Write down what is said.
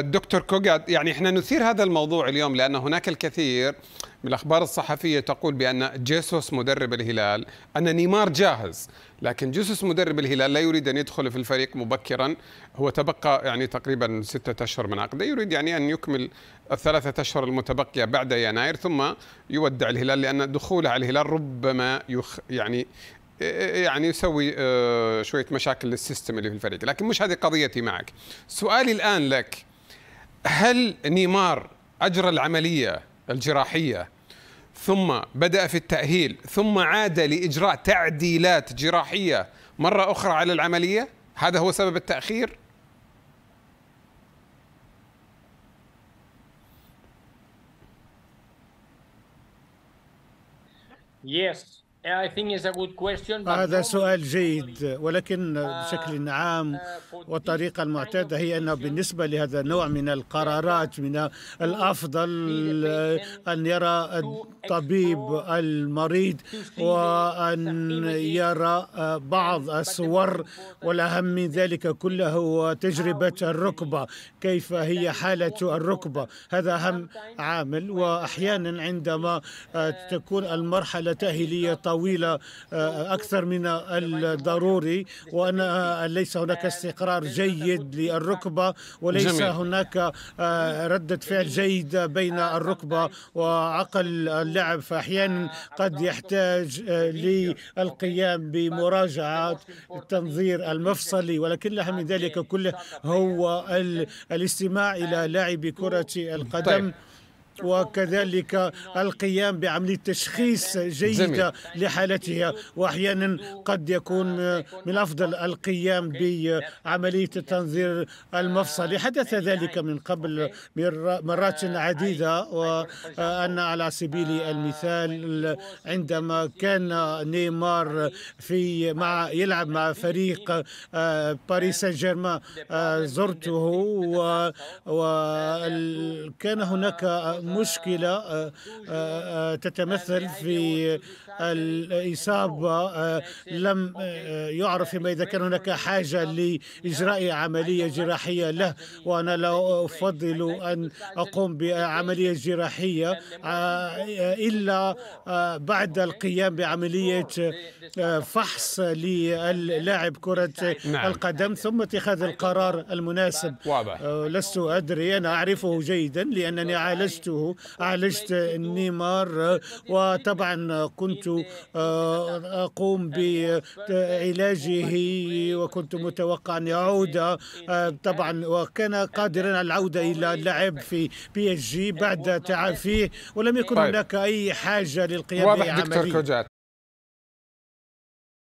دكتور كوغا يعني احنا نثير هذا الموضوع اليوم لان هناك الكثير من الاخبار الصحفيه تقول بان جيسوس مدرب الهلال ان نيمار جاهز لكن جيسوس مدرب الهلال لا يريد ان يدخل في الفريق مبكرا هو تبقى يعني تقريبا ستة اشهر من عقده يريد يعني ان يكمل الثلاثة اشهر المتبقيه بعد يناير ثم يودع الهلال لان دخوله على الهلال ربما يخ يعني يعني يسوي آه، شويه مشاكل للسيستم اللي في الفريق لكن مش هذه قضيتي معك سؤالي الان لك هل نيمار أجرى العملية الجراحية ثم بدأ في التأهيل ثم عاد لإجراء تعديلات جراحية مرة أخرى على العملية هذا هو سبب التأخير Yes, هذا سؤال جيد uh, ولكن uh, بشكل uh, عام والطريقة المعتادة هي أنه بالنسبة لهذا النوع من القرارات من الأفضل أن يرى الطبيب المريض وأن يرى آه، بعض الصور والأهم من ذلك كله هو تجربة الركبة كيف هي حالة الركبة هذا أهم عامل وأحيانا عندما تكون المرحلة تاهيلية طويلة طويلة آه، أكثر من الضروري وأن آه، ليس هناك استقرار جيد للركبة وليس جميل. هناك آه، ردة فعل جيدة بين الركبة وعقل اللعب فأحيانا قد يحتاج للقيام بمراجعة التنظير المفصلي ولكن لها من ذلك كله هو الاستماع إلى لاعب كرة طيب. القدم طيب. وكذلك القيام بعملية تشخيص جيدة لحالتها وأحيانا قد يكون من الأفضل القيام بعملية التنظير المفصلي حدث ذلك من قبل مرات عديدة وأن على سبيل المثال عندما كان نيمار في مع يلعب مع فريق آه، باريس سان جيرمان آه، زرته و كان هناك مشكلة آه، آه، آه، تتمثل في الإصابة لم يعرف فيما إذا كان هناك حاجة لإجراء عملية جراحية له وأنا لا أفضل أن أقوم بعملية جراحية إلا بعد القيام بعملية فحص للاعب كرة نعم. القدم ثم اتخاذ القرار المناسب لست أدري أنا أعرفه جيدا لأنني عالجته عالجت النيمار وطبعا كنت آه، أقوم بعلاجه وكنت متوقع أن يعود آه، طبعا وكان قادرا على العودة إلى اللعب في بي اس جي بعد تعافيه ولم يكن طيب. هناك أي حاجة للقيام واضح دكتور كوجات